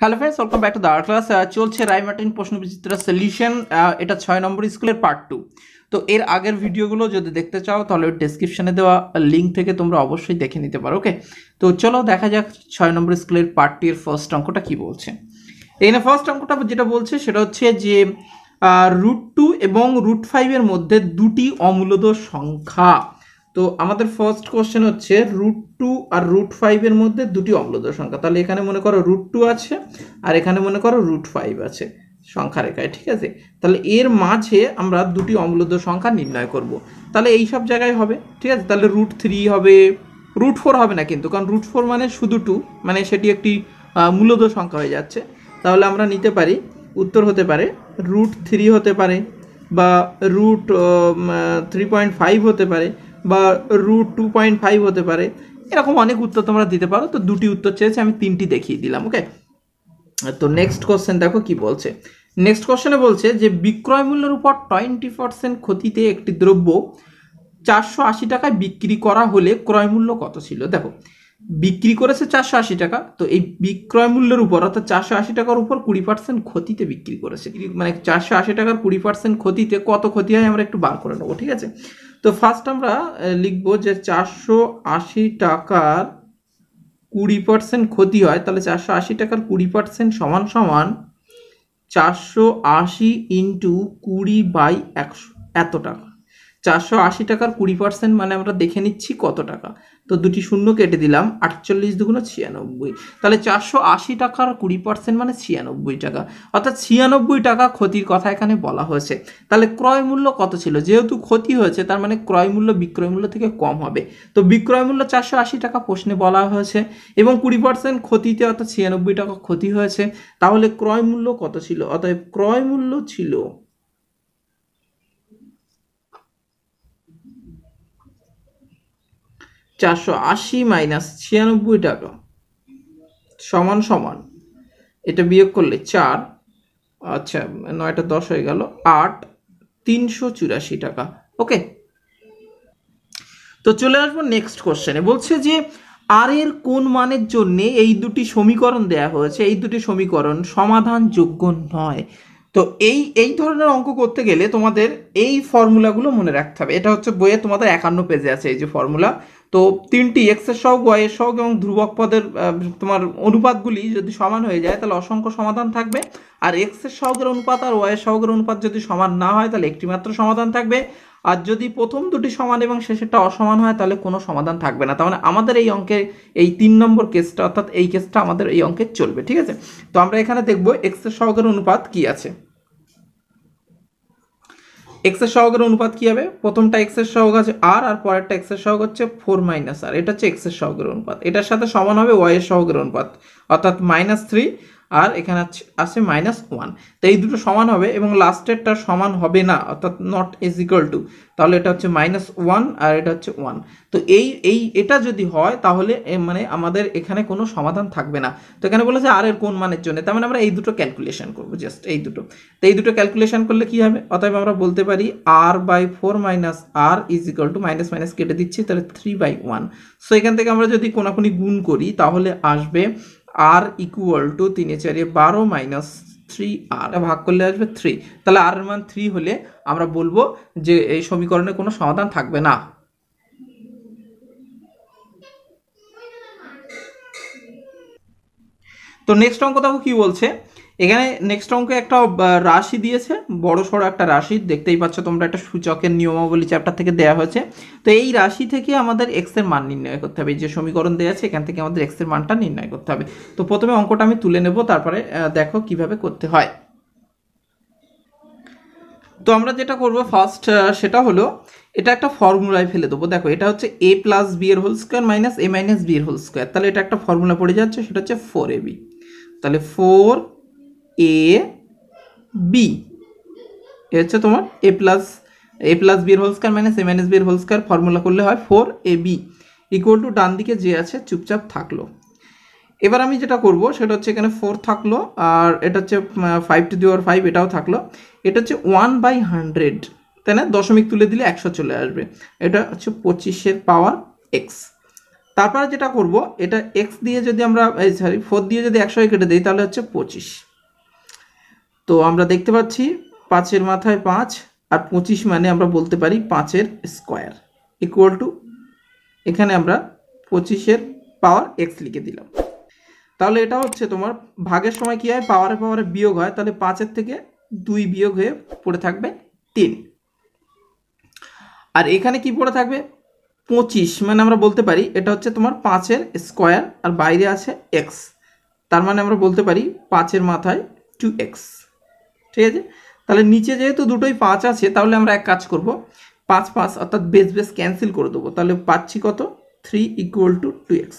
Hello friends welcome back to the art class চলছে রাইমার্টিন প্রশ্নবিচিত্রা সলিউশন uh, এটা ছয় নম্বর স্কুলের পার্ট টু তো এর আগের ভিডিওগুলো যদি দেখতে চাও তাহলে ডেসক্রিপশানে দেওয়া লিঙ্ক uh, থেকে তোমরা অবশ্যই দেখে নিতে পারো ওকে তো চলো দেখা যাক ছয় নম্বর স্কুলের পার্ট টু এর ফার্স্ট অঙ্কটা কী বলছে এখানে ফার্স্ট অঙ্কটা যেটা বলছে সেটা হচ্ছে যে রুট uh, টু এবং রুট ফাইভের মধ্যে দুটি অমূলদ সংখ্যা তো আমাদের ফার্স্ট কোশ্চেন হচ্ছে রুট টু আর রুট ফাইভের মধ্যে দুটি অম্লদ সংখ্যা তাহলে এখানে মনে করো রুট টু আছে আর এখানে মনে করো রুট ফাইভ আছে সংখ্যা রেখায় ঠিক আছে তাহলে এর মাঝে আমরা দুটি অম্লদ সংখ্যা নির্ণয় করব। তাহলে এই সব জায়গায় হবে ঠিক আছে তাহলে রুট থ্রি হবে রুট ফোর হবে না কিন্তু কারণ রুট ফোর মানে শুধু টু মানে সেটি একটি মূলত সংখ্যা হয়ে যাচ্ছে তাহলে আমরা নিতে পারি উত্তর হতে পারে রুট থ্রি হতে পারে বা রুট থ্রি পয়েন্ট ফাইভ হতে পারে বা রুট টু পয়েন্ট ফাইভ হতে পারে এরকম অনেক উত্তর তোমরা দিতে পারো তো দুটি উত্তর চেয়েছে আমি তিনটি দেখিয়ে দিলাম ওকে তো নেক্সট কোশ্চেন দেখো কি বলছে নেক্সট কোশ্চেনে বলছে যে বিক্রয় মূল্যের উপর টোয়েন্টি পার্সেন্ট ক্ষতিতে একটি দ্রব্য চারশো আশি টাকায় বিক্রি করা হলে ক্রয় মূল্য কত ছিল দেখো বিক্রি করেছে চারশো আশি টাকা তো এই বিক্রয় মূল্যের উপর অর্থাৎ চারশো আশি টাকার উপর কুড়ি পার্সেন্ট ক্ষতিতে বিক্রি করেছে মানে চারশো আশি টাকার কুড়ি পার্সেন্ট ক্ষতিতে কত ক্ষতি হয় আমরা একটু বার করে নেবো ঠিক আছে তো ফার্স্ট আমরা লিখবো যে চারশো আশি টাকার কুড়ি পার্সেন্ট ক্ষতি হয় তাহলে চারশো আশি টাকার কুড়ি পার্সেন্ট সমান সমান চারশো আশি ইন্টু কুড়ি বাই একশো এত টাকা চারশো আশি টাকার কুড়ি পার্সেন্ট মানে আমরা দেখে নিচ্ছি কত টাকা তো দুটি শূন্য কেটে দিলাম আটচল্লিশ দুগুণ ছিয়ানব্বই তাহলে চারশো আশি টাকার কুড়ি পার্সেন্ট মানে ছিয়ানব্বই টাকা অর্থাৎ ছিয়ানব্বই টাকা ক্ষতির কথা এখানে বলা হয়েছে তাহলে ক্রয় মূল্য কত ছিল যেহেতু ক্ষতি হয়েছে তার মানে ক্রয় মূল্য বিক্রয় মূল্য থেকে কম হবে তো বিক্রয় মূল্য চারশো আশি টাকা প্রশ্নে বলা হয়েছে এবং কুড়ি পার্সেন্ট ক্ষতিতে অর্থাৎ ছিয়ানব্বই টাকা ক্ষতি হয়েছে তাহলে ক্রয় মূল্য কত ছিল অতএব ক্রয় মূল্য ছিল চারশো আশি মাইনাস ছিয়ানব্বই টাকা সমান সমান এটা বিয়োগ করলে চার আচ্ছা নয়টা দশ হয়ে গেল আট তিনশো চুরাশি টাকা ওকে তো চলে আসবো নেক্সট কোশ্চেনে বলছে যে আর এর কোন মানের জন্য এই দুটি সমীকরণ দেয়া হয়েছে এই দুটি সমীকরণ সমাধান যোগ্য নয় তো এই এই ধরনের অঙ্ক করতে গেলে তোমাদের এই ফর্মুলাগুলো মনে রাখতে হবে এটা হচ্ছে বইয়ে তোমাদের একান্ন পেজে আছে এই যে ফর্মুলা তো তিনটি এক্সের সহগ ওয়াইয়ের সহগ এবং ধ্রুবক পদের তোমার অনুপাতগুলি যদি সমান হয়ে যায় তাহলে অসংখ্য সমাধান থাকবে আর এক্সের সহগের অনুপাত আর ওয়াইয়ের সহগের অনুপাত যদি সমান না হয় তাহলে একটি মাত্র সমাধান থাকবে আর যদি প্রথম দুটি সমান এবং শেষেরটা অসমান হয় তাহলে কোনো সমাধান থাকবে না তার মানে আমাদের এই অঙ্কের এই তিন নম্বর কেসটা অর্থাৎ এই কেসটা আমাদের এই অঙ্কের চলবে ঠিক আছে তো আমরা এখানে দেখব এক্সের সহগের অনুপাত কি আছে এক্সের সহগের অনুপাত কী হবে প্রথমটা এক্সের সহগ আছে আর আর পরেরটা এক্সের সহগ হচ্ছে ফোর মাইনাস আর এটা হচ্ছে এক্সের সহগের অনুপাত এটার সাথে সমান হবে ওয়াইয়ের সহগের অনুপাত অর্থাৎ মাইনাস থ্রি আর এখানে আছে মাইনাস ওয়ান তো এই দুটো সমান হবে এবং লাস্টেরটা সমান হবে না অর্থাৎ নট ইজ ইকুয়াল টু তাহলে এটা হচ্ছে মাইনাস ওয়ান আর এটা হচ্ছে ওয়ান তো এই এই এটা যদি হয় তাহলে মানে আমাদের এখানে কোনো সমাধান থাকবে না তো এখানে বলেছে আর এর কোন মানের জন্য তার মানে আমরা এই দুটো ক্যালকুলেশন করব জাস্ট এই দুটো তো এই দুটো ক্যালকুলেশন করলে কি হবে অতএব আমরা বলতে পারি R by four minus R is equal to minus minus কেটে দিচ্ছি তাহলে থ্রি বাই ওয়ান সো এখান থেকে আমরা যদি কোনাকুনি গুণ করি তাহলে আসবে আর ইকুয়াল টু তিনে চারে বারো মাইনাস থ্রি আর ভাগ করলে আসবে থ্রি তাহলে আর মান থ্রি হলে আমরা বলবো যে এই সমীকরণে কোনো সমাধান থাকবে না তো নেক্সট অঙ্ক দেখো কি বলছে এখানে নেক্সট অঙ্কে একটা রাশি দিয়েছে বড় সড়ো একটা রাশি দেখতেই পাচ্ছ তোমরা একটা সূচকের নিয়মাবলী চ্যাপ্টার থেকে দেওয়া হয়েছে তো এই রাশি থেকে আমাদের এক্সের মান নির্ণয় করতে হবে যে সমীকরণ দেওয়া আছে এখান থেকে আমাদের এক্সের মানটা নির্ণয় করতে হবে তো প্রথমে অঙ্কটা আমি তুলে নেব তারপরে দেখো কিভাবে করতে হয় তো আমরা যেটা করব ফার্স্ট সেটা হলো এটা একটা ফর্মুলায় ফেলে দেবো দেখো এটা হচ্ছে এ প্লাস বি এর হোল স্কোয়ার মাইনাস এ মাইনাস বি এর হোল স্কোয়ার তাহলে এটা একটা ফর্মুলা পড়ে যাচ্ছে সেটা হচ্ছে ফোর এ বি তাহলে ফোর এ বি এ হচ্ছে তোমার A plus A plus B এর হোল স্কোয়ার মাইনাস এ মাইনাস বি এর হোল ফর্মুলা করলে হয় four A B equal to ডান দিকে যে আছে চুপচাপ থাকলো এবার আমি যেটা করব সেটা হচ্ছে এখানে ফোর থাকলো আর এটা হচ্ছে five to the power five এটাও থাকলো এটা হচ্ছে ওয়ান বাই হান্ড্রেড তাই না দশমিক তুলে দিলে একশো চলে আসবে এটা হচ্ছে পঁচিশের পাওয়ার এক্স তারপরে যেটা করব এটা এক্স দিয়ে যদি আমরা সরি ফোর দিয়ে যদি একশোকে কেটে দিই তাহলে হচ্ছে পঁচিশ তো আমরা দেখতে পাচ্ছি পাঁচের মাথায় পাঁচ আর পঁচিশ মানে আমরা বলতে পারি পাঁচের স্কোয়ার ইকুয়াল টু এখানে আমরা পঁচিশের পাওয়ার এক্স লিখে দিলাম তাহলে এটা হচ্ছে তোমার ভাগের সময় কী হয় পাওয়ারে পাওয়ারে বিয়োগ হয় তাহলে পাঁচের থেকে দুই বিয়োগ হয়ে পড়ে থাকবে তিন আর এখানে কি পড়ে থাকবে পঁচিশ মানে আমরা বলতে পারি এটা হচ্ছে তোমার পাঁচের স্কোয়ার আর বাইরে আছে এক্স তার মানে আমরা বলতে পারি পাঁচের মাথায় টু এক্স ঠিক আছে তাহলে নিচে যেহেতু দুটোই পাঁচ আছে তাহলে আমরা এক কাজ করব পাঁচ পাঁচ অর্থাৎ বেস বেস ক্যান্সেল করে দেবো তাহলে পাচ্ছি কত three equal to two x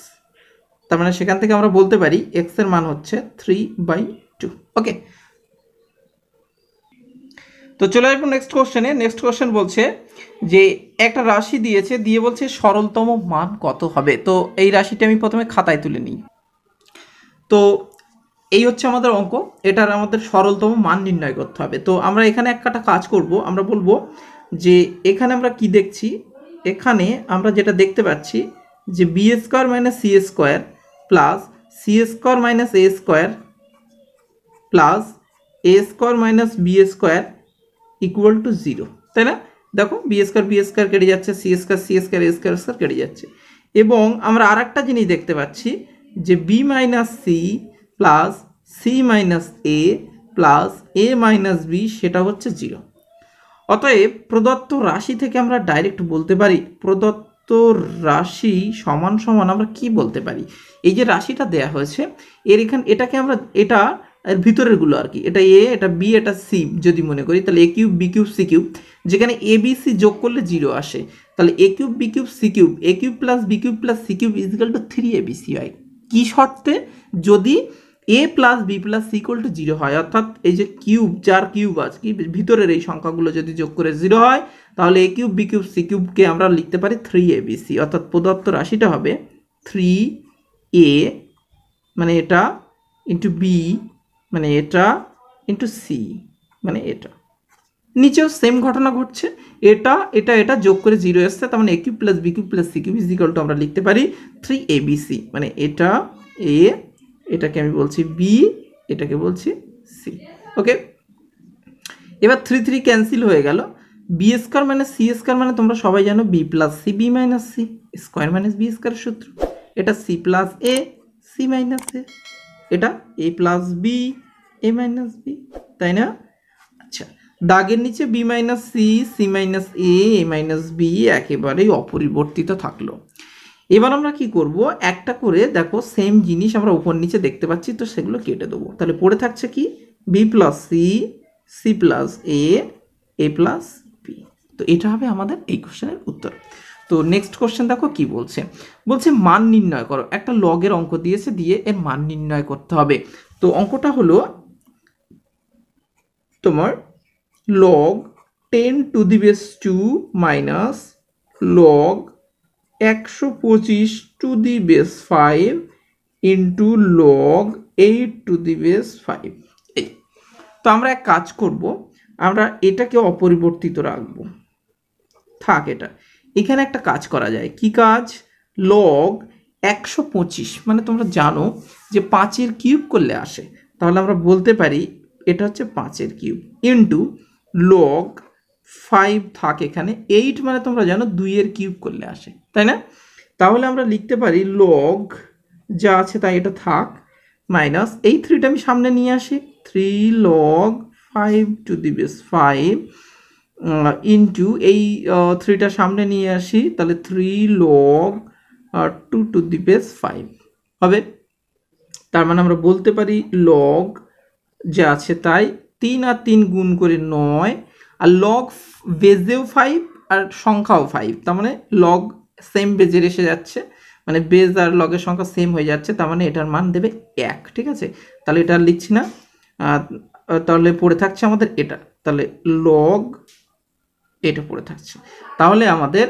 তার মানে সেখান থেকে আমরা বলতে পারি এক্সের মান হচ্ছে থ্রি বাই টু ওকে তো চলে আসবো নেক্সট কোশ্চেনে নেক্সট কোশ্চেন বলছে যে একটা রাশি দিয়েছে দিয়ে বলছে সরলতম মান কত হবে তো এই রাশিটা আমি প্রথমে খাতায় তুলে নিই তো এই হচ্ছে আমাদের অঙ্ক এটার আমাদের সরলতম মান নির্ণয় করতে হবে তো আমরা এখানে একটা কাজ করব আমরা বলবো যে এখানে আমরা কি দেখছি এখানে আমরা যেটা দেখতে পাচ্ছি যে B square minus C square plus C square minus A square plus A square minus B square equal to zero তাই না দেখো বি স্কোয়ার বি স্কোয়ার কেটে যাচ্ছে C square C square A square square কেটে যাচ্ছে এবং আমরা আর একটা জিনিস দেখতে পাচ্ছি যে B minus C plus C minus A plus A minus B সেটা হচ্ছে জিরো অতএব প্রদত্ত রাশি থেকে আমরা ডাইরেক্ট বলতে পারি প্রদত্ত রাশি সমান সমান আমরা কি বলতে পারি এই যে রাশিটা দেয়া হয়েছে এর এখান এটাকে আমরা এটা এর ভিতরেরগুলো আর কি এটা এ এটা বি এটা সি যদি মনে করি তাহলে A cube B cube C cube যেখানে এ বি সি যোগ করলে জিরো আসে তাহলে A cube B cube C cube A cube plus B cube plus C cube equal to three A B C হয় কী শর্তে যদি A plus B plus C equal to zero হয় অর্থাৎ এই যে কিউব যার কিউব আছে কি ভিতরের এই সংখ্যাগুলো যদি যোগ করে জিরো হয় তাহলে A cube B cube C কিউবকে আমরা লিখতে পারি থ্রি এ বি সি অর্থাৎ প্রদত্ত রাশিটা হবে থ্রি এ মানে এটা ইন্টু বি মানে এটা ইন্টু সি মানে এটা নিচেও সেম ঘটনা ঘটছে এটা এটা এটা যোগ করে জিরো এসছে তার মানে A cube plus B cube plus C cube equal to আমরা লিখতে পারি থ্রি এ বি সি মানে এটা এ এটাকে আমি বলছি বি এটাকে বলছি সি ওকে এবার থ্রি থ্রি ক্যান্সেল হয়ে গেল B square minus C square মানে তোমরা সবাই জানো B plus C B minus C square minus B square সূত্র এটা C plus A C minus A এটা A plus B A minus B তাই না আচ্ছা দাগের নিচে B minus C C minus A A minus B একেবারেই অপরিবর্তিত থাকলো এবার আমরা কি করব একটা করে দেখো সেম জিনিস আমরা উপর নিচে দেখতে পাচ্ছি তো সেগুলো কেটে দেবো তাহলে পড়ে থাকছে কি B plus C C plus A A plus B তো এটা হবে আমাদের এই কোশ্চেনের উত্তর তো নেক্সট কোশ্চেন দেখো কি বলছে বলছে মান নির্ণয় করো একটা লগের অঙ্ক দিয়েছে দিয়ে এর মান নির্ণয় করতে হবে তো অঙ্কটা হলো তোমার log ten to the base two minus log একশো পঁচিশ to the base five into log eight to the base five এই তো আমরা এক কাজ করব আমরা এটাকে অপরিবর্তিত রাখবো থাক এটা এখানে একটা কাজ করা যায় কি কাজ লগ একশো পঁচিশ মানে তোমরা জানো যে পাঁচের কিউব করলে আসে তাহলে আমরা বলতে পারি এটা হচ্ছে পাঁচের কিউব ইন্টু লগ ফাইভ থাক এখানে এইট মানে তোমরা জানো দুইয়ের কিউব করলে আসে তাই না তাহলে আমরা লিখতে পারি লগ যা আছে তাই এটা থাক মাইনাস এই থ্রিটা আমি সামনে নিয়ে আসি three log five to the base five into এই থ্রিটা সামনে নিয়ে আসি তাহলে three log two to the base five হবে তার মানে আমরা বলতে পারি লগ যা আছে তাই তিন আর তিন গুণ করে নয় আর লগ বেজেও ফাইভ আর সংখ্যাও ফাইভ তার মানে লগ সেম বেজের এসে যাচ্ছে মানে বেজ আর লগের সংখ্যা সেম হয়ে যাচ্ছে তার মানে এটার মান দেবে এক ঠিক আছে তাহলে এটা লিখছি না তাহলে পড়ে থাকছে আমাদের এটা তাহলে লগ এটা পড়ে থাকছে তাহলে আমাদের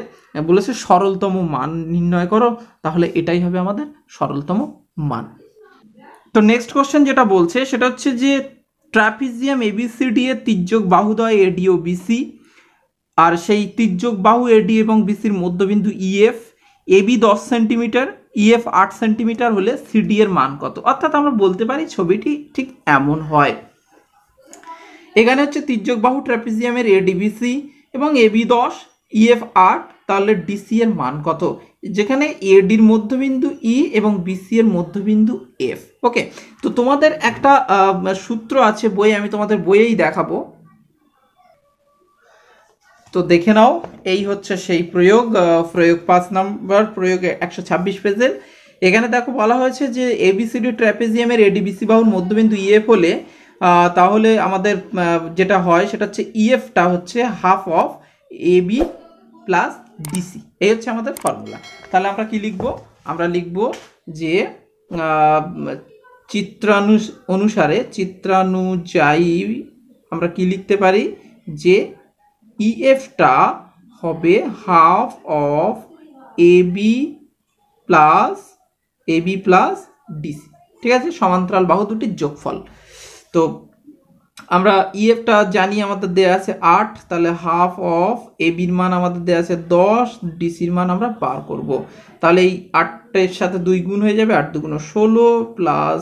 বলেছে সরলতম মান নির্ণয় করো তাহলে এটাই হবে আমাদের সরলতম মান তো নেক্সট কোশ্চেন যেটা বলছে সেটা হচ্ছে যে ট্রাফিজিয়াম এবিসিডি এর তির্যক বাহুদয় এডি ও বিসি আর সেই তির্যক বাহু এডি এবং বিসির মধ্যবিন্দু ইএফ এবি দশ সেন্টিমিটার ইএফ আট সেন্টিমিটার হলে সিডি এর মান কত অর্থাৎ আমরা বলতে পারি ছবিটি ঠিক এমন হয় এখানে হচ্ছে তির্যক বাহু ট্র্যাপিজিয়ামের এডিবিসি এবং এবি দশ ইএফ আট তাহলে ডিসি এর মান কত যেখানে এডির মধ্যবিন্দু ই e এবং বিসি এর মধ্যবিন্দু এফ ওকে তো তোমাদের একটা সূত্র আছে বই আমি তোমাদের বইয়েই দেখাবো তো দেখে নাও এই হচ্ছে সেই প্রয়োগ প্রয়োগ পাঁচ নাম্বার প্রয়োগ একশো ছাব্বিশ পেজের এখানে দেখো বলা হয়েছে যে এবিসিডি ট্র্যাপেজিয়ামের এডিবিসি বাহুর মধ্যবিন্দু ইএফ e, হলে তাহলে আমাদের যেটা হয় সেটা হচ্ছে ইএফটা e, হচ্ছে half of AB plus DC এই হচ্ছে আমাদের ফর্মুলা তাহলে আমরা কি লিখব আমরা লিখব যে চিত্রানু অনুসারে চিত্রানুযায়ী আমরা কি লিখতে পারি যে ইএফটা e হবে half of A B plus A B plus DC ঠিক আছে সমান্তরাল বাহু দুটির যোগফল তো আমরা ইএফটা e জানি আমাদের দেয়া আছে আট তাহলে হাফ অফ এ বির মান আমাদের দেয়া আছে দশ ডিসির মান আমরা বার করব। তাহলে এই আটের সাথে দুই গুণ হয়ে যাবে আট দুগুণ ষোলো প্লাস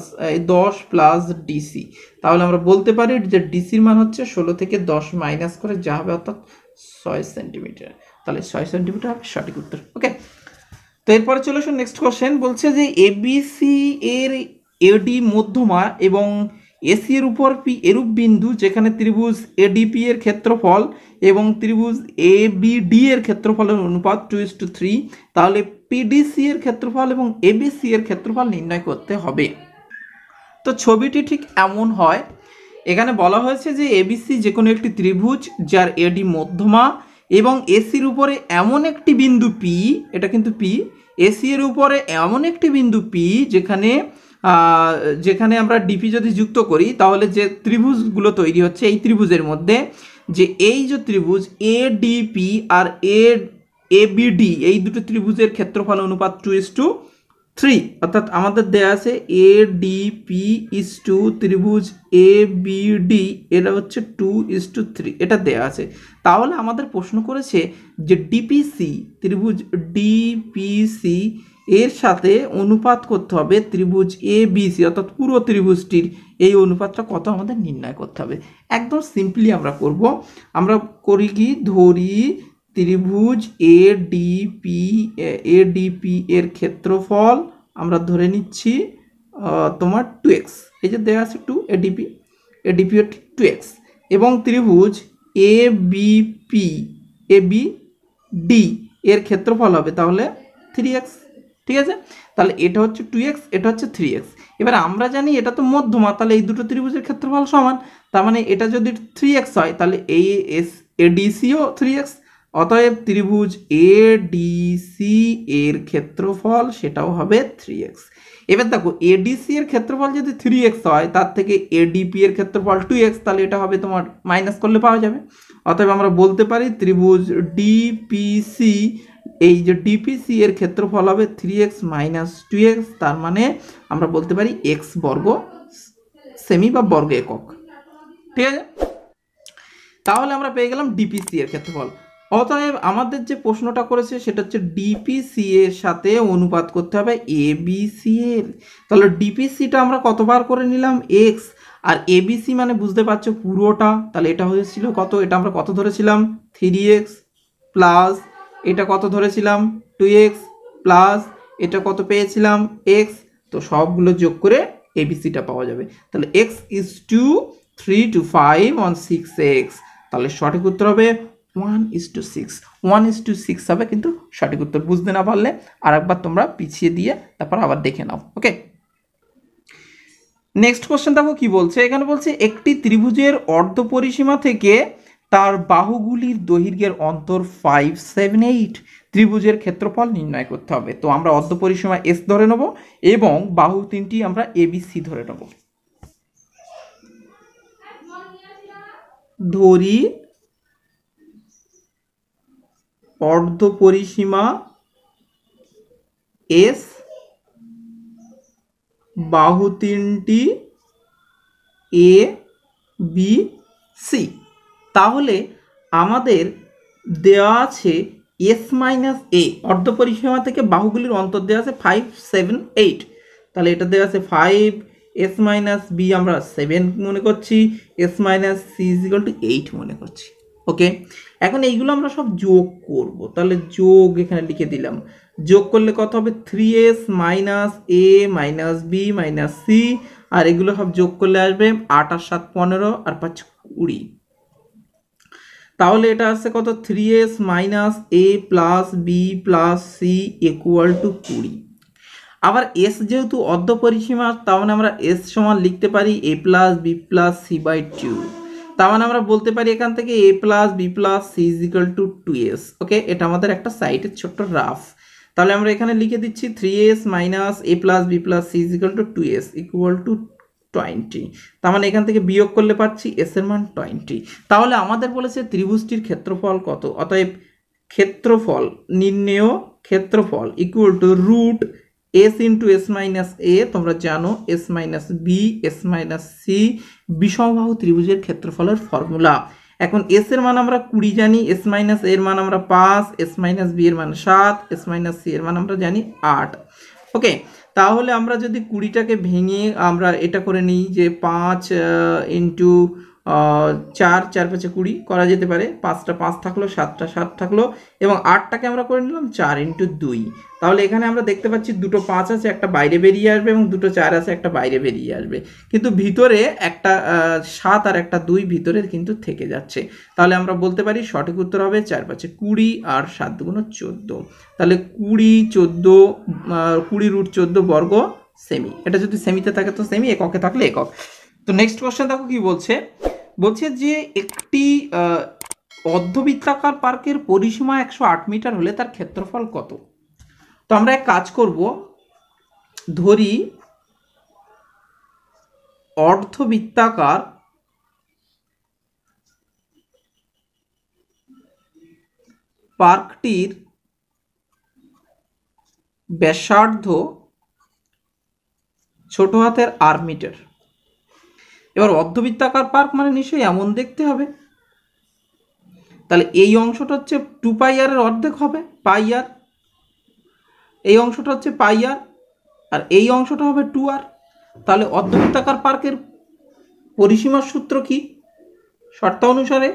দশ প্লাস ডিসি তাহলে আমরা বলতে পারি যে ডিসির মান হচ্ছে ষোলো থেকে দশ মাইনাস করে যা হবে অর্থাৎ ছয় সেন্টিমিটার তাহলে ছয় সেন্টিমিটার হবে সঠিক উত্তর ওকে তো এরপরে চলে আসুন নেক্সট কোশ্চেন বলছে যে এবিসি এর এডি মধ্যমা এবং এসি এর উপর পি এরূপ বিন্দু যেখানে ত্রিভুজ এডিপি এর ক্ষেত্রফল এবং ত্রিভুজ এ বিডি এর ক্ষেত্রফলের অনুপাত টু ইস টু থ্রি তাহলে পিডিসি এর ক্ষেত্রফল এবং এবিসি এর ক্ষেত্রফল নির্ণয় করতে হবে তো ছবিটি ঠিক এমন হয় এখানে বলা হয়েছে যে এবিসি যে কোনো একটি ত্রিভুজ যার এডি মধ্যমা এবং এসির উপরে এমন একটি বিন্দু পি এটা কিন্তু পি এসি এর উপরে এমন একটি বিন্দু পি যেখানে যেখানে আমরা ডিপি যদি যুক্ত করি তাহলে যে ত্রিভুজগুলো তৈরি হচ্ছে এই ত্রিভুজের মধ্যে যে এই যে ত্রিভুজ এ ডিপি আর এ এবিডি এই দুটো ত্রিভুজের ক্ষেত্রফল অনুপাত টু ইস টু থ্রি অর্থাৎ আমাদের দেয়া আছে এ ডিপি ইস টু ত্রিভুজ এ বিডি এটা হচ্ছে টু ইস টু থ্রি এটা দেয়া আছে তাহলে আমাদের প্রশ্ন করেছে যে ডিপিসি ত্রিভুজ ডিপিসি এর সাথে অনুপাত করতে হবে ত্রিভুজ এ বিসি অর্থাৎ পুরো ত্রিভুজটির এই অনুপাতটা কত আমাদের নির্ণয় করতে হবে একদম সিম্পলি আমরা করব আমরা করি কি ধরি ত্রিভুজ এ ডিপি এ ডিপি এর ক্ষেত্রফল আমরা ধরে নিচ্ছি তোমার টু এক্স এই যে দেওয়া আছে to A ADP ADP two x এবং ত্রিভুজ A BP A B D এর ক্ষেত্রফল হবে তাহলে থ্রি এক্স ঠিক আছে তাহলে এটা হচ্ছে টু এক্স এটা হচ্ছে থ্রি এক্স এবার আমরা জানি এটা তো মধ্যমা তাহলে এই দুটো ত্রিভুজের ক্ষেত্রফল সমান তার মানে এটা যদি থ্রি এক্স হয় তাহলে এই এস এডিসিও থ্রি এক্স অতএব ত্রিভুজ এ ডিসি এর ক্ষেত্রফল সেটাও হবে থ্রি এক্স এবার দেখো এডিসি এর ক্ষেত্রফল যদি থ্রি এক্স হয় তার থেকে এডিপি এর ক্ষেত্রফল টু এক্স তাহলে এটা হবে তোমার মাইনাস করলে পাওয়া যাবে অতএব আমরা বলতে পারি ত্রিভুজ ডিপিসি এই যে ডিপিসি এর ক্ষেত্রফল হবে three x minus two x তার মানে আমরা বলতে পারি এক্স বর্গ সেমি বা বর্গ একক ঠিক আছে তাহলে আমরা পেয়ে গেলাম ডিপিসি এর ক্ষেত্রফল অতএব আমাদের যে প্রশ্নটা করেছে সেটা হচ্ছে ডিপিসি এর সাথে অনুপাত করতে হবে এ বিসি এর তাহলে ডিপিসিটা আমরা কতবার করে নিলাম এক্স আর এবিসি মানে বুঝতে পারছো পুরোটা তাহলে এটা হয়েছিল কত এটা আমরা কত ধরেছিলাম থ্রি এক্স প্লাস এটা কত ধরেছিলাম টু এক্স প্লাস এটা কত পেয়েছিলাম এক্স তো সবগুলো যোগ করে এবিসিটা পাওয়া যাবে তাহলে x is to three to five on six x তাহলে সঠিক উত্তর হবে one is to six one is to six হবে কিন্তু সঠিক উত্তর বুঝতে না পারলে আর একবার তোমরা পিছিয়ে দিয়ে তারপর আবার দেখে নাও ওকে নেক্সট কোশ্চেন দেখো কি বলছে এখানে বলছে একটি ত্রিভুজের অর্ধপরিসীমা থেকে তার বাহুগুলির দৈর্ঘ্যের অন্তর ফাইভ সেভেন এইট ত্রিভুজের ক্ষেত্রফল নির্ণয় করতে হবে তো আমরা অর্ধ পরিসীমা এস ধরে নেব এবং বাহু তিনটি আমরা এবিসি ধরে নেব ধরি অর্ধ পরিসীমা এস বাহু তিনটি এ বি সি তাহলে আমাদের দেওয়া আছে এস মাইনাস এ অর্ধপরিসীমা থেকে বাহুগুলির অন্তর দেওয়া আছে ফাইভ সেভেন এইট তাহলে এটা দেওয়া আছে ফাইভ এস মাইনাস বি আমরা সেভেন মনে করছি s minus c is equal to eight মনে করছি ওকে এখন এইগুলো আমরা সব যোগ করব তাহলে যোগ এখানে লিখে দিলাম যোগ করলে কত হবে থ্রি এস মাইনাস এ মাইনাস বি মাইনাস সি আর এগুলো সব যোগ করলে আসবে আট আর সাত পনেরো আর পাঁচ কুড়ি তাহলে এটা আসছে কত three s minus A plus B plus C equal to কুড়ি আবার এস যেহেতু অর্ধপরিসীমা তাহলে মানে আমরা এস সমান লিখতে পারি a plus B plus c by two তার মানে আমরা বলতে পারি এখান থেকে a plus B plus c is equal to two s okay এটা আমাদের একটা সাইটের ছোট্ট রাফ তাহলে আমরা এখানে লিখে দিচ্ছি three s minus A plus B plus c is equal to two s equal to twenty তার মানে এখান থেকে বিয়োগ করলে পাচ্ছি এস এর মান টোয়েন্টি তাহলে আমাদের বলেছে ত্রিভুজটির ক্ষেত্রফল কত অতএব ক্ষেত্রফল নির্ণেয় ক্ষেত্রফল equal to root s into s minus a তোমরা জানো s minus b s minus c বিষমবাহু ত্রিভুজের ক্ষেত্রফলের ফর্মুলা এখন এস এর মান আমরা কুড়ি জানি এস মাইনাস এর মান আমরা পাঁচ এস মাইনাস বি এর মান সাত এস মাইনাস সি এর মান আমরা জানি আট ওকে তাহলে আমরা যদি কুড়িটাকে ভেঙে আমরা এটা করে নিই যে পাঁচ ইন্টু চার চার পাঁচে কুড়ি করা যেতে পারে পাঁচটা পাঁচ থাকলো সাতটা সাত থাকলো এবং আটটাকে আমরা করে নিলাম চার ইন্টু দুই তাহলে এখানে আমরা দেখতে পাচ্ছি দুটো পাঁচ আছে একটা বাইরে বেরিয়ে আসবে এবং দুটো চার আছে একটা বাইরে বেরিয়ে আসবে কিন্তু ভিতরে একটা সাত আর একটা দুই ভিতরে কিন্তু থেকে যাচ্ছে তাহলে আমরা বলতে পারি সঠিক উত্তর হবে চার পাঁচে কুড়ি আর সাত দুগুণ চোদ্দো তাহলে কুড়ি চোদ্দো কুড়ি রুট চোদ্দো বর্গ সেমি এটা যদি সেমিতে থাকে তো সেমি এককে থাকলে একক তো নেক্সট কোশ্চেন দেখো কি বলছে বলছে যে একটি অর্ধবৃত্তাকার পার্কের পরিসীমা একশো আট মিটার হলে তার ক্ষেত্রফল কত তো আমরা এক কাজ করব ধরি অর্ধবৃত্তাকার পার্কটির ব্যাসার্ধ ছোট হাতের আর মিটার এবার অর্ধবৃত্তাকার পার্ক মানে নিশ্চয়ই এমন দেখতে হবে তাহলে এই অংশটা হচ্ছে টু পাই আরের অর্ধেক হবে পাই আর এই অংশটা হচ্ছে পাই আর আর এই অংশটা হবে টু আর তাহলে অর্ধবৃত্তাকার পার্কের পরিসীমার সূত্র কি শর্ত অনুসারে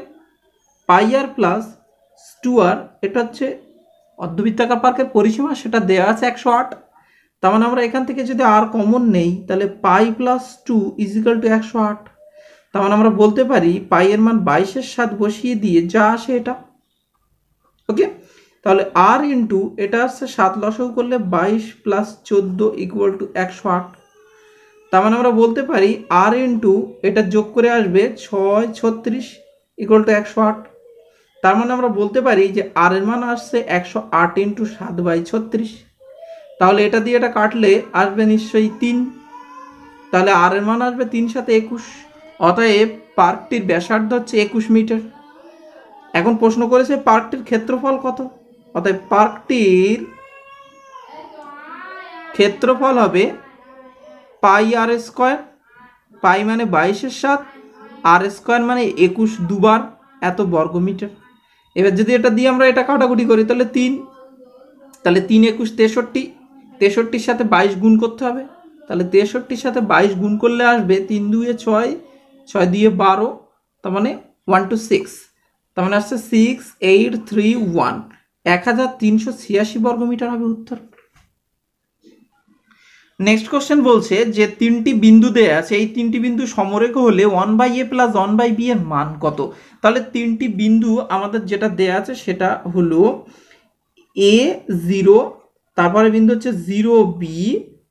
পাই আর প্লাস টু আর এটা হচ্ছে অর্ধবৃত্তাকার পার্কের পরিসীমা সেটা দেওয়া আছে একশো আট তার মানে আমরা এখান থেকে যদি আর কমন নেই তাহলে পাই প্লাস টু ইজিক্যাল টু একশো আট তার মানে আমরা বলতে পারি পাইয়ের মান বাইশের সাত বসিয়ে দিয়ে যা আসে এটা ওকে তাহলে আর ইন্টু এটা আসছে সাত লসও করলে বাইশ প্লাস চোদ্দো ইকুয়াল টু একশো আট তার মানে আমরা বলতে পারি আর ইন্টু এটা যোগ করে আসবে ছয় ছত্রিশ ইকুয়াল টু একশো আট তার মানে আমরা বলতে পারি যে আর এর মান আসছে একশো আট ইন্টু সাত বাই ছত্রিশ তাহলে এটা দিয়ে এটা কাটলে আসবে নিশ্চয়ই তিন তাহলে আর এর মান আসবে তিন সাথে একুশ অতএব পার্কটির ব্যাসার্ধ হচ্ছে একুশ মিটার এখন প্রশ্ন করেছে পার্কটির ক্ষেত্রফল কত অতএব পার্কটির ক্ষেত্রফল হবে পাই আর স্কোয়ার পাই মানে বাইশের সাত আর স্কোয়ার মানে একুশ দুবার এত বর্গ মিটার এবার যদি এটা দিয়ে আমরা এটা কাটাকুটি করি তাহলে তিন তাহলে তিন একুশ তেষট্টি তেষট্টির সাথে বাইশ গুণ করতে হবে তাহলে তেষট্টির সাথে বাইশ গুণ করলে আসবে তিন দুয়ে ছয় ছয় দিয়ে বারো তার মানে ওয়ান টু সিক্স তার মানে আসছে সিক্স এইট থ্রি ওয়ান এক হাজার তিনশো ছিয়াশি বর্গমিটার হবে উত্তর নেক্সট কোশ্চেন বলছে যে তিনটি বিন্দু দেয়া আছে এই তিনটি বিন্দু সমরেখ হলে one by a plus one by b এর মান কত তাহলে তিনটি বিন্দু আমাদের যেটা দেয়া আছে সেটা হলো এ জিরো তারপরে বিন্দু হচ্ছে জিরো বি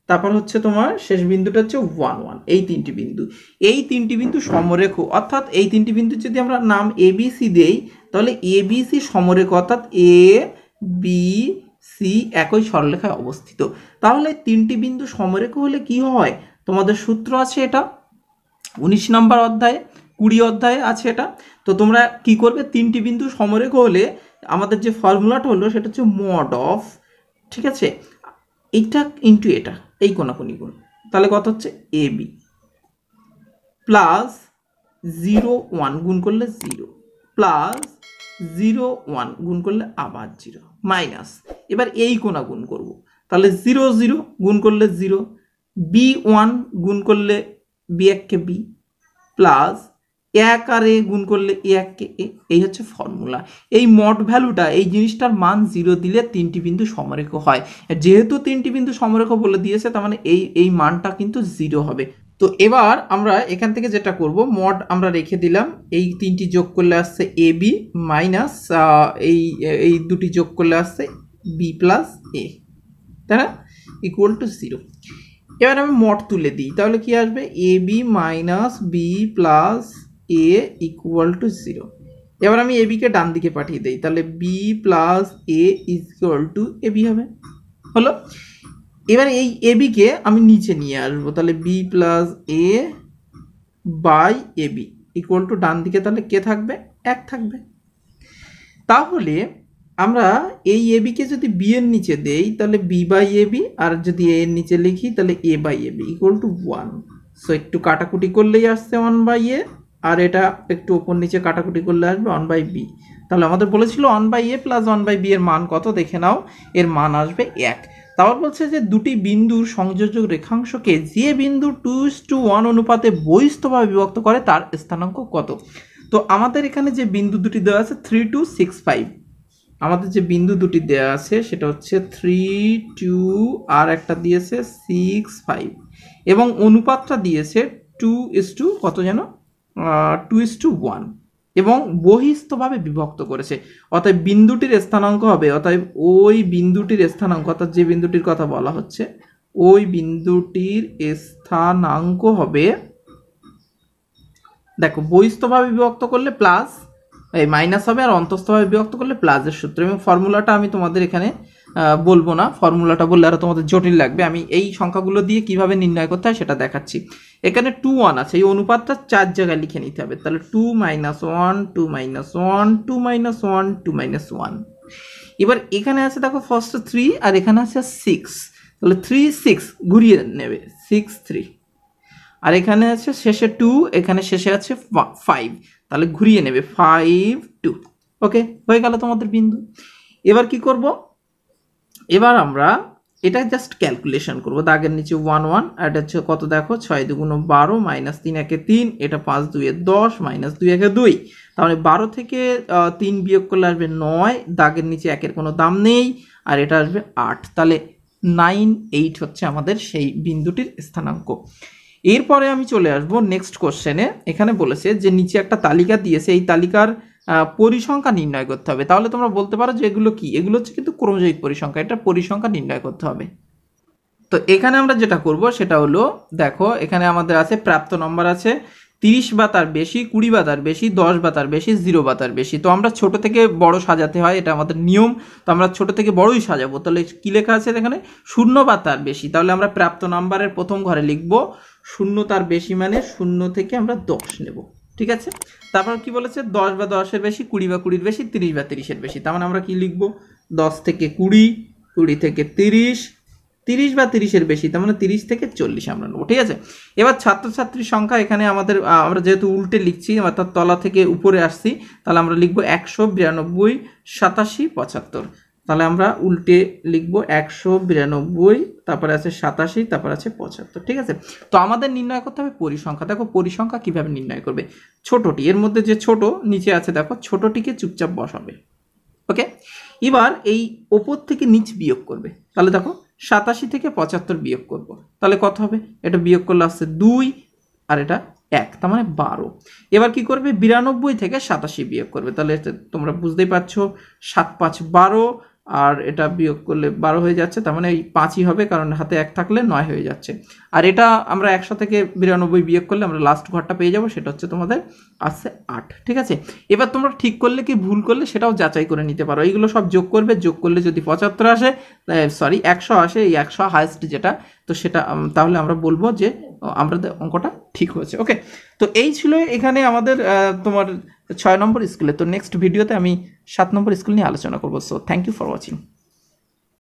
তারপর হচ্ছে তোমার শেষ বিন্দুটা হচ্ছে ওয়ান ওয়ান এই তিনটি বিন্দু এই তিনটি বিন্দু সমরেখ অর্থাৎ এই তিনটি বিন্দু যদি আমরা নাম এবিসি দেই তাহলে এবিসি সমরেখ অর্থাৎ এ বি সি একই সরলেখায় অবস্থিত তাহলে তিনটি বিন্দু সমরেখ হলে কি হয় তোমাদের সূত্র আছে এটা উনিশ নম্বর অধ্যায়ে কুড়ি অধ্যায়ে আছে এটা তো তোমরা কি করবে তিনটি বিন্দু সমরেখ হলে আমাদের যে ফর্মুলাটা হলো সেটা হচ্ছে মড অফ ঠিক আছে এইটা ইন্টু এটা এই কোনাকুনি গুণ তাহলে কত হচ্ছে a B plus zero one গুণ করলে জিরো প্লাস জিরো ওয়ান গুণ করলে আবার জিরো মাইনাস এবার এই কোনা গুণ করব তাহলে জিরো জিরো গুণ করলে জিরো বি ওয়ান গুণ করলে বি এককে বি প্লাস এক আর এ গুণ করলে এককে এই হচ্ছে ফর্মুলা এই মট ভ্যালুটা এই জিনিসটার মান জিরো দিলে তিনটি বিন্দু সমরেখ হয় যেহেতু তিনটি বিন্দু সমরেখ বলে দিয়েছে তার মানে এই এই মানটা কিন্তু জিরো হবে তো এবার আমরা এখান থেকে যেটা করব মড আমরা রেখে দিলাম এই তিনটি যোগ করলে আসছে এ বি মাইনাস এই এই দুটি যোগ করলে আসছে বি প্লাস এ তাই না ইকুয়াল টু জিরো এবার আমি মট তুলে দিই তাহলে কি আসবে a b minus b plus a equal to zero এবার আমি এ বিকে ডান দিকে পাঠিয়ে দিই তাহলে b plus a equal to a b হবে হলো এবার এই এ বিকে আমি নিচে নিয়ে আসবো তাহলে b plus a by a B equal to ডান দিকে তাহলে কে থাকবে এক থাকবে তাহলে আমরা এই এ বিকে যদি বি এর নিচে দেই তাহলে বি বাই এ বি আর যদি এ এর নিচে লিখি তাহলে a by a B equal to one so একটু কাটাকুটি করলেই আসছে ওয়ান বাই এ আর এটা একটু উপর নিচে কাটাকুটি করলে আসবে ওয়ান বাই বি তাহলে আমাদের বলেছিল one by a plus one by b এর মান কত দেখে নাও এর মান আসবে এক তারপর বলছে যে দুটি বিন্দুর সংযোজক রেখাংশকে যে বিন্দু টু টু ওয়ান অনুপাতে বহিস্থভাবে বিভক্ত করে তার স্থানাঙ্ক কত তো আমাদের এখানে যে বিন্দু দুটি দেওয়া আছে থ্রি টু সিক্স ফাইভ আমাদের যে বিন্দু দুটি দেওয়া আছে সেটা হচ্ছে থ্রি টু আর একটা দিয়েছে সিক্স ফাইভ এবং অনুপাতটা দিয়েছে টু ইস টু কত যেন টু ইস টু ওয়ান এবং বহিস্থভাবে বিভক্ত করেছে অতএব বিন্দুটির স্থানাঙ্ক হবে অর্থাৎ ওই বিন্দুটির স্থানাঙ্ক অর্থাৎ যে বিন্দুটির কথা বলা হচ্ছে ওই বিন্দুটির স্থানাঙ্ক হবে দেখো বহিস্থভাবে বিভক্ত করলে প্লাস এই মাইনাস হবে আর অন্তস্থভাবে বিভক্ত করলে প্লাসের সূত্র এবং ফর্মুলাটা আমি তোমাদের এখানে বলবো না ফর্মুলাটা বললে আরও তোমাদের জটিল লাগবে আমি এই সংখ্যাগুলো দিয়ে কিভাবে নির্ণয় করতে হয় সেটা দেখাচ্ছি এখানে টু ওয়ান আছে এই অনুপাতটা চার জায়গায় লিখে নিতে হবে তাহলে two minus one two minus one two minus one two minus one এবার এখানে আছে দেখো ফার্স্ট থ্রি আর এখানে আছে সিক্স তাহলে থ্রি সিক্স ঘুরিয়ে নেবে সিক্স থ্রি আর এখানে আছে শেষে টু এখানে শেষে আছে ফাইভ তাহলে ঘুরিয়ে নেবে ফাইভ টু ওকে হয়ে গেল তোমাদের বিন্দু এবার কি করবো এবার আমরা এটা জাস্ট ক্যালকুলেশন করবো দাগের নিচে ওয়ান ওয়ান এটা হচ্ছে কত দেখো ছয় দুগুণ বারো মাইনাস তিন একে তিন এটা পাঁচ দুয়ে দশ মাইনাস দুই একে দুই তাহলে বারো থেকে তিন বিয়োগ করলে আসবে নয় দাগের নিচে একের কোনো দাম নেই আর এটা আসবে আট তাহলে নাইন এইট হচ্ছে আমাদের সেই বিন্দুটির স্থানাঙ্ক এরপরে আমি চলে আসব নেক্সট কোশ্চেনে এখানে বলেছে যে নিচে একটা তালিকা দিয়েছে এই তালিকার পরিসংখ্যা নির্ণয় করতে হবে তাহলে তোমরা বলতে পারো যে এগুলো কি এগুলো হচ্ছে কিন্তু ক্রমজৈবিক পরিসংখ্যা এটা পরিসংখ্যা নির্ণয় করতে হবে তো এখানে আমরা যেটা করব সেটা হলো দেখো এখানে আমাদের আছে প্রাপ্ত নম্বর আছে তিরিশ বা তার বেশি কুড়ি বা তার বেশি দশ বা তার বেশি জিরো বা তার বেশি তো আমরা ছোট থেকে বড় সাজাতে হয় এটা আমাদের নিয়ম তো আমরা ছোট থেকে বড়ই সাজাবো তাহলে কী লেখা আছে এখানে শূন্য বা তার বেশি তাহলে আমরা প্রাপ্ত নাম্বারের প্রথম ঘরে লিখব শূন্য তার বেশি মানে শূন্য থেকে আমরা দশ নেব ঠিক আছে তারপর কি বলেছে দশ বা দশের বেশি কুড়ি বা কুড়ির বেশি তিরিশ বা তিরিশের বেশি তার মানে আমরা কি লিখবো দশ থেকে কুড়ি কুড়ি থেকে তিরিশ তিরিশ বা তিরিশের বেশি তার মানে তিরিশ থেকে চল্লিশ আমরা নেবো ঠিক আছে এবার ছাত্রছাত্রীর সংখ্যা এখানে আমাদের আমরা যেহেতু উল্টে লিখছি অর্থাৎ তলা থেকে উপরে আসছি তাহলে আমরা লিখবো একশো বিরানব্বই সাতাশি পঁচাত্তর তাহলে আমরা উল্টে লিখব একশো বিরানব্বই তারপরে আছে সাতাশি তারপর আছে পঁচাত্তর ঠিক আছে তো আমাদের নির্ণয় করতে হবে পরিসংখ্যা দেখো পরিসংখ্যা কিভাবে নির্ণয় করবে ছোটটি এর মধ্যে যে ছোট নিচে আছে দেখো ছোটটিকে চুপচাপ বসাবে ওকে এবার এই ওপর থেকে নিচ বিয়োগ করবে তাহলে দেখো সাতাশি থেকে পঁচাত্তর বিয়োগ করব। তাহলে কত হবে এটা বিয়োগ করলে আসছে দুই আর এটা এক তার মানে বারো এবার কি করবে বিরানব্বই থেকে সাতাশি বিয়োগ করবে তাহলে তোমরা বুঝতেই পারছো সাত পাঁচ বারো আর এটা বিয়োগ করলে বারো হয়ে যাচ্ছে তার মানে এই পাঁচই হবে কারণ হাতে এক থাকলে নয় হয়ে যাচ্ছে আর এটা আমরা একশো থেকে বিরানব্বই বিয়োগ করলে আমরা লাস্ট ঘরটা পেয়ে যাব সেটা হচ্ছে তোমাদের আসছে আট ঠিক আছে এবার তোমরা ঠিক করলে কি ভুল করলে সেটাও যাচাই করে নিতে পারো এইগুলো সব যোগ করবে যোগ করলে যদি পঁচাত্তর আসে সরি একশো আসে এই একশো হায়েস্ট যেটা তো সেটা তাহলে আমরা বলবো যে আমাদের অঙ্কটা ঠিক হয়েছে ওকে তো এই ছিল এখানে আমাদের তোমার ছয় নম্বর স্কুলে তো নেক্সট ভিডিওতে আমি সাত নম্বর স্কুল নিয়ে আলোচনা করবো so thank you for watching